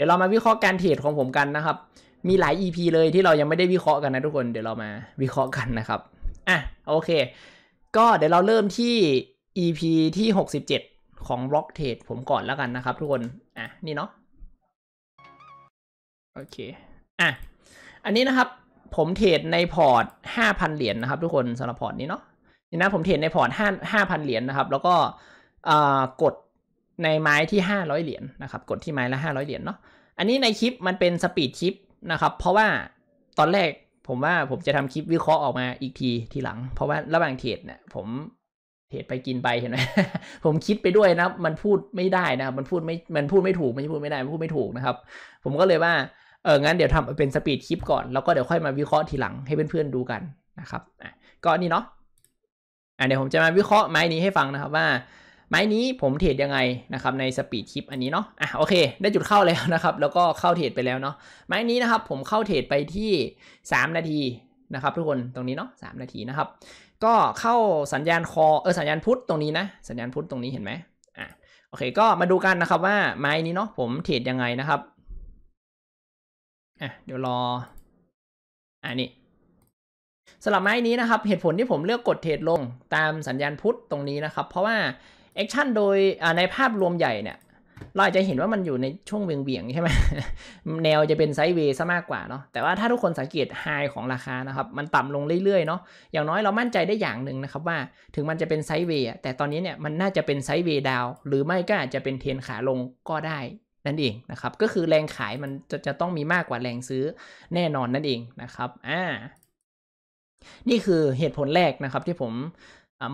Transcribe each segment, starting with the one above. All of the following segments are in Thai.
ดี๋ยวเรามาวิเคราะห์การเทรดของผมกันนะครับ มีหลาย EP เลยที่เรายังไม่ได้วิเคราะห์กันนะทุกคน เดี๋ยวเรามาวิเคราะห์กันนะครับ อ่ะโอเค ก็เดี๋ยวเราเริ่มที่ EP ที่ 67 ของบล็อกเทรดผมก่อนแล้วกันนะครับ ทุกคน อ่ะนี่เนาะ โอเค อ่ะ อันนี้นะครับ ผมเทรดในพอร์ต 5,000 เหรียญนนะครับ ทุกคนสำหรับพอร์ตนี้เนาะ นี่นะผมเทรดในพอร์ต5 5,000 เหรียญนนะครับ แล้วก็กดในไม้ที่ 500เหรียญนนะครับกดที่ไม้ละ500 เหรียญเนาะอันนี้ในคลิปมันเป็นสปีดคลิปนะครับเพราะว่าตอนแรกผมว่าผมจะทำคลิปวิเคราะห์ออกมาอีกทีทีหลัง เพราะว่าระหว่างเทรดเนี่ย ผม เทรดไปกินไปเห็นไหมผมคิดไปด้วยนะมันพูดไม่ได้นะมันพูดไม่มันพูดไม่ถูกมันพูดไม่ได้มันพูดไม่ถูกนะครับ ผมก็เลยว่าเอองั้นเดี๋ยวทำเป็นสปีดคลิปก่อนแล้วก็เดี๋ยวค่อยมาวิเคราะห์ทีหลัง ให้เพื่อนๆ ดูกันนะครับก็นี่เนาะอ่ะเดี๋ยวผมจะมาวิเคราะห์ไม้นี้ให้ฟังนะครับว่าไม้นี้ผมเทรดยังไงนะครับ ในสปีดคลิปอันนี้เนาะอ่ะโอเคได้จุดเข้าแล้วนะครับ แล้วก็เข้าเทรดไปแล้วเนาะไม้นี้นะครับ ผมเข้าเทรดไปที่3นาทีนะครับทุกคนตรงนี้เนาะสนาทีนะครับ ก็เข้าสัญญาณคอเออสัญญาณพุทธตรงนี้นะ สัญญาณพุทธตรงนี้เห็นไหมอ่ะโอเค ก็มาดูกันนะครับ ว่า ไม้นี้เนาะผมเทรดยังไงนะครับอ่ะเดี๋ยวรอ อ่ะนี่สำหรับไม้นี้นะครับ เหตุผลที่ผมเลือกกดเทรดลงตามสัญญาณพุทธตรงนี้นะครับ เพราะว่าแอคชั่นโดยในภาพรวมใหญ่เนี่ยเราจะเห็นว่ามันอยู่ในช่วงเวียงเบียงใช่ไหมแนวจะเป็นไซด์เวย์ซะมากกว่าเนาะแต่ว่าถ้าทุกคนสังเกตไฮของราคานะครับ มันต่ำลงเรื่อยๆเนาะอย่างน้อยเรามั่นใจได้อย่างหนึ่งนะครับ ว่าถึงมันจะเป็นไซด์เวย์แต่ตอนนี้เนี่ยมันน่าจะเป็นไซด์เวย์ดาวหรือไม่ก็อาจจะเป็นเทนขาลงก็ได้นั่นเองนะครับ ก็คือแรงขายมันจะจะต้องมีมากกว่าแรงซื้อแน่นอนนั่นเองนะครับอ่านี่คือเหตุผลแรกนะครับที่ผม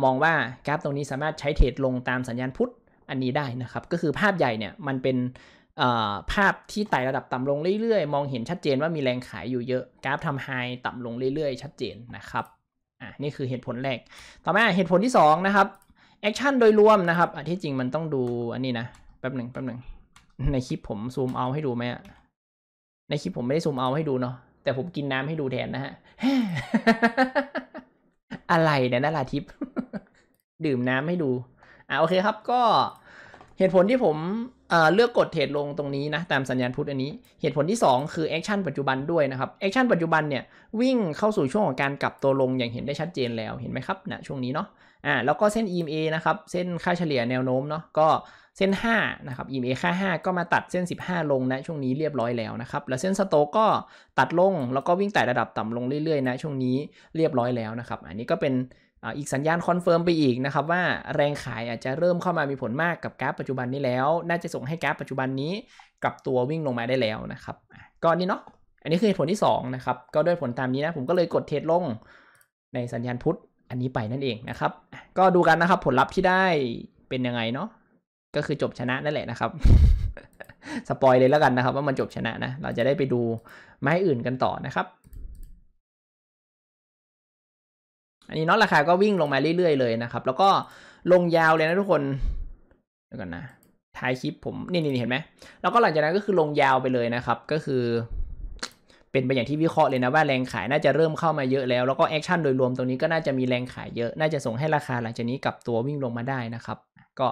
มองว่ากราฟตรงนี้สามารถใช้เทรดลงตามสัญญาณพุทธอันนี้ได้นะครับ ก็คือภาพใหญ่เนี่ย มันเป็นภาพที่ไต่ระดับต่ำลงเรื่อยๆ มองเห็นชัดเจนว่ามีแรงขายอยู่เยอะ กราฟทำไฮต่ำลงเรื่อยๆ ชัดเจนนะครับ อ่ะ นี่คือเหตุผลแรก ต่อมาเหตุผลที่2นะครับแอคชั่นโดยรวมนะครับที่จริงมันต้องดูอันนี้นะแป๊บหนึ่งแป๊บหนึ่งในคลิปผมซูมเอาให้ดูไหมในคลิปผมไม่ได้ซูมเอาให้ดูเนาะแต่ผมกินน้ำให้ดูแทนนะฮะอะไรเนี่ยนาราทิพย์ดื่มน้ำให้ดู อ่าโอเคครับก็เหตุผลที่ผม เลือกกดเทรดลงตรงนี้นะ ตามสัญญาณพุทธอันนี้ เหตุผลที่ 2 คือแอคชั่นปัจจุบันด้วยนะครับ แอคชั่นปัจจุบันเนี่ยวิ่งเข้าสู่ช่วงของการกลับตัวลงอย่างเห็นได้ชัดเจนแล้วเห็นไหมครับนะช่วงนี้เนาะอ่าแล้วก็เส้น EMA นะครับ เส้นค่าเฉลี่ยแนวโน้มเนาะก็เส้น5นะครับ EMA ค่า 5 ก็มาตัดเส้น 15 ลงนะช่วงนี้เรียบร้อยแล้วนะครับแล้วเส้นสโตก็ตัดลงแล้วก็วิ่งแต่ระดับต่ำ ลงเรื่อยๆนะช่วงนี้เรียบร้อยแล้วนะครับอันนี้ก็เป็นอีกสัญญาณคอนเฟิร์มไปอีกนะครับว่าแรงขายอาจจะเริ่มเข้ามามีผลมากกับกราฟปัจจุบันนี้แล้ว น่าจะส่งให้กราฟปัจจุบันนี้กลับตัววิ่งลงมาได้แล้วนะครับก็นี่เนาะอันนี้คือเหตุผลที่2นะครับก็ด้วยผลตามนี้นะผมก็เลยกดเทรดลง ในสัญญาณพุทธอันนี้ไปนั่นเองนะครับก็ดูกันนะครับ ผลลัพธ์ที่ได้เป็นยังไงเนาะก็คือจบชนะนั่นแหละนะครับ สปอยเลยแล้วกันนะครับ ว่ามันจบชนะนะเราจะได้ไปดูไม้อื่นกันต่อนะครับอันนี้น็อตราคาก็วิ่งลงมาเรื่อยๆ เลยนะครับ แล้วก็ลงยาวเลยนะทุกคนเดี๋ยวก่อนนะท้ายคลิปผมนี่นี่เห็นไหมแล้วก็หลังจากนั้นก็คือลงยาวไปเลยนะครับ ก็คือ เป็นไปอย่างที่วิเคราะห์เลยนะว่าแรงขายน่าจะเริ่มเข้ามาเยอะแล้วแล้วก็แอคชั่นโดยรวมตรงนี้ก็น่าจะมีแรงขายเยอะ น่าจะส่งให้ราคาหลังจากนี้กลับตัววิ่งลงมาได้นะครับ ก็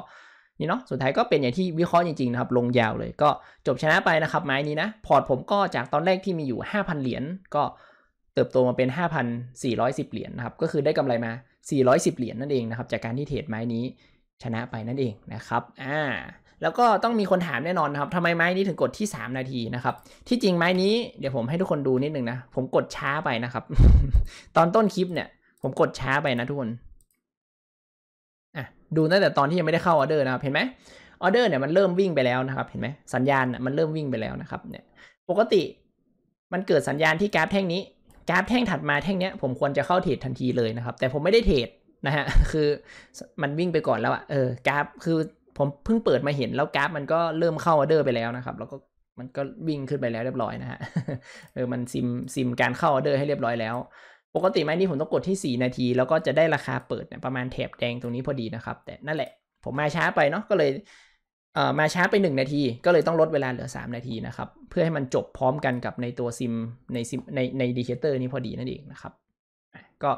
นี่เนาะสุดท้ายก็เป็นอย่างที่วิเคราะห์จริงๆนะครับ ลงยาวเลยก็จบชนะไปนะครับไม้นี้นะพอร์ตผมก็จากตอนแรกที่มีอยู่5,000เหรียญก็เติบโตมาเป็น 5,410 เหรียญนนะครับ ก็คือได้กำไรมา 410เหรียญนนั่นเองนะครับจากการที่เทรดไม้นี้ชนะไปนั่นเองนะครับ อ่า แล้วก็ต้องมีคนถามแน่นอนนะครับทำไมไม้นี้ถึงกดที่ 3 นาทีนะครับที่จริงไม้นี้เดี๋ยวผมให้ทุกคนดูนิดนึงนะผมกดช้าไปนะครับ ตอนต้นคลิปเนี่ย ผมกดช้าไปนะทุกคนอ่ะดูตั้งแต่ตอนที่ยังไม่ได้เข้าออเดอร์นะครับเห็นไหมออเดอร์เนี่ยมันเริ่มวิ่งไปแล้วนะครับ เห็นไหมสัญญาณมันเริ่มวิ่งไปแล้วนะครับ เนี่ย ปกติมันเกิดสัญญาณที่กราฟแท่งนี้กราฟแท่งถัดมาแท่งเนี้ยผมควรจะเข้าเทรดทันทีเลยนะครับแต่ผมไม่ได้เทรดนะฮะ คือ มันวิ่งไปก่อนแล้วอะเออกราฟ คือผมเพิ่งเปิดมาเห็นแล้วกราฟมันก็เริ่มเข้าออเดอร์ไปแล้วนะครับแล้วก็มันก็วิ่งขึ้นไปแล้ว เรียบร้อยนะฮะเออมันซิมซิมการเข้าออเดอร์ ให้เรียบร้อยแล้ว ปกติไหมนี่ผมต้องกดที่ 4 นาที แล้วก็จะได้ราคาเปิดเนี่ยประมาณแถบแดงตรงนี้พอดีนะครับ แต่นั่นแหละ ผมมาช้าไปเนาะก็เลยมาช้าไป 1 นาที ก็เลยต้องลดเวลาเหลือ3นาทีนะครับ เพื่อให้มันจบพร้อมกันกับในตัวซิมในซิมในในดีเคเตอร์นี้พอดีนั่นเองนะครับก็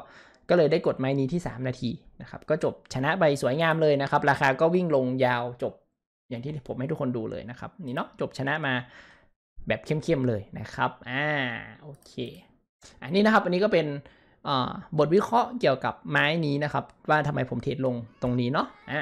ก็เลยได้กดไม้นี้ที่3นาทีนะครับ ก็จบชนะไปสวยงามเลยนะครับ ราคาก็วิ่งลงยาวจบ อย่างที่ผมให้ทุกคนดูเลยนะครับ นี่เนาะจบชนะมาแบบเข้มๆเลยนะครับ อ่าโอเค อันนี้นะครับอันนี้ก็เป็นบทวิเคราะห์เกี่ยวกับไม้นี้นะครับ ว่าทำไมผมเทรดลงตรงนี้เนาะอ่า